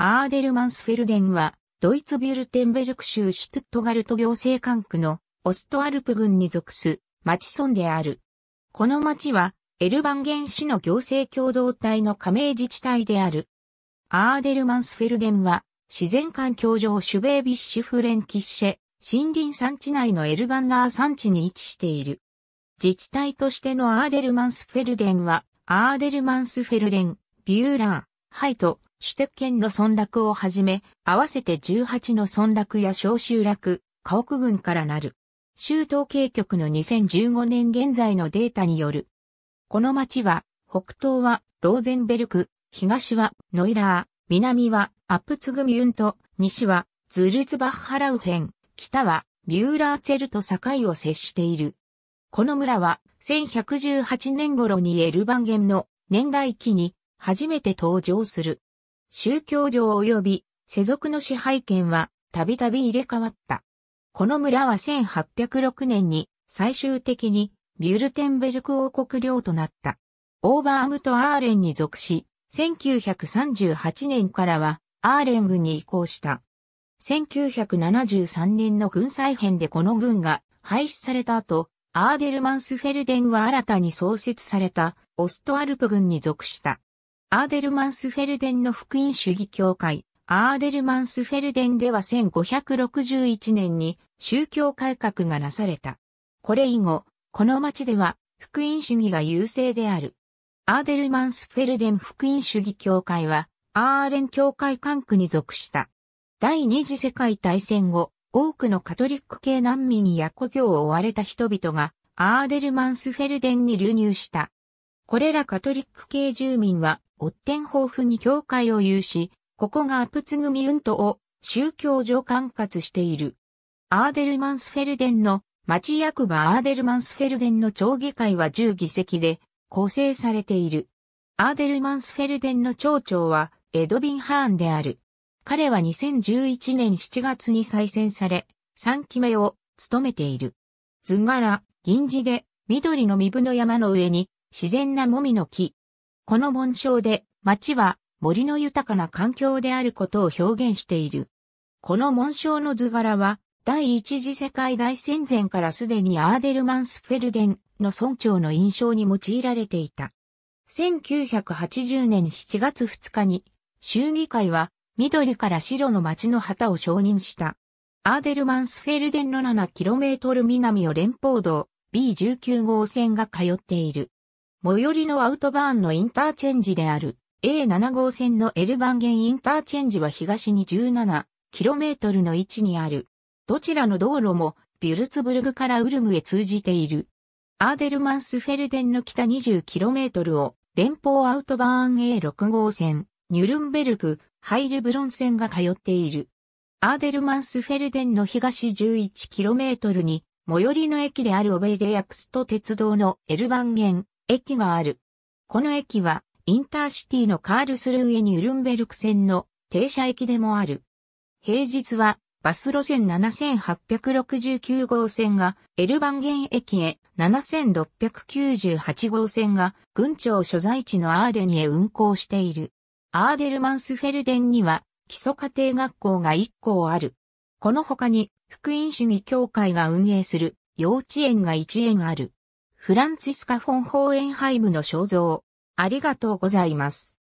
アーデルマンスフェルデンは、ドイツビュルテンベルク州シュトゥットガルト行政管区のオストアルプ郡に属す町村である。この町は、エルバンゲン市の行政共同体の加盟自治体である。アーデルマンスフェルデンは、自然環境上シュベービッシュフレンキッシェ、森林産地内のエルバンガー産地に位置している。自治体としてのアーデルマンスフェルデンは、アーデルマンスフェルデン、ビューラー、ハイト、主敵県の村落をはじめ、合わせて18の村落や小集落、家屋群からなる。州統計局の2015年現在のデータによる。この町は、北東はローゼンベルク、東はノイラー、南はアップツグミュント、西はズルツバッハラウフェン、北はビューラーツェルと境を接している。この村は1118年頃にエルバンゲンの年代記に初めて登場する。宗教上及び世俗の支配権はたびたび入れ替わった。この村は1806年に最終的にビュルテンベルク王国領となった。オーバームとアーレンに属し、1938年からはアーレン軍に移行した。1973年の軍再編でこの軍が廃止された後、アーデルマンスフェルデンは新たに創設されたオストアルプ軍に属した。アーデルマンスフェルデンの福音主義協会、アーデルマンスフェルデンでは1561年に宗教改革がなされた。これ以後、この町では福音主義が優勢である。アーデルマンスフェルデン福音主義協会は、アーレン教会管区に属した。第二次世界大戦後、多くのカトリック系難民や故郷を追われた人々が、アーデルマンスフェルデンに流入した。これらカトリック系住民は、オッテンホーフに教会を有し、ここがアプツグミウントを宗教上管轄している。アーデルマンスフェルデンの町役場アーデルマンスフェルデンの町議会は10議席で構成されている。アーデルマンスフェルデンの町長はエドビン・ハーンである。彼は2011年7月に再選され、3期目を務めている。図柄、銀地で緑の身分の山の上に自然なもみの木。この紋章で、町は森の豊かな環境であることを表現している。この紋章の図柄は、第一次世界大戦前からすでにアーデルマンスフェルデンの村長の印象に用いられていた。1980年7月2日に、州議会は、緑から白の町の旗を承認した。アーデルマンスフェルデンの 7km 南を連邦道 B19 号線が通っている。最寄りのアウトバーンのインターチェンジである A7 号線のエルバンゲンインターチェンジは東に 17km の位置にある。どちらの道路もビュルツブルグからウルムへ通じている。アーデルマンスフェルデンの北 20km を連邦アウトバーン A6 号線、ニュルンベルク、ハイルブロン線が通っている。アーデルマンスフェルデンの東 11km に最寄りの駅であるオベイデアクスト鉄道のエルバンゲン、駅がある。この駅は、インターシティのカールスルーエニュルンベルク線の停車駅でもある。平日は、バス路線7869号線がエルバンゲン駅へ、7698号線が郡庁所在地のアーレニへ運行している。アーデルマンスフェルデンには基礎家庭学校が1校ある。この他に福音主義協会が運営する幼稚園が1園ある。フランツィスカ・フォン・ホーエンハイムの肖像。ありがとうございます。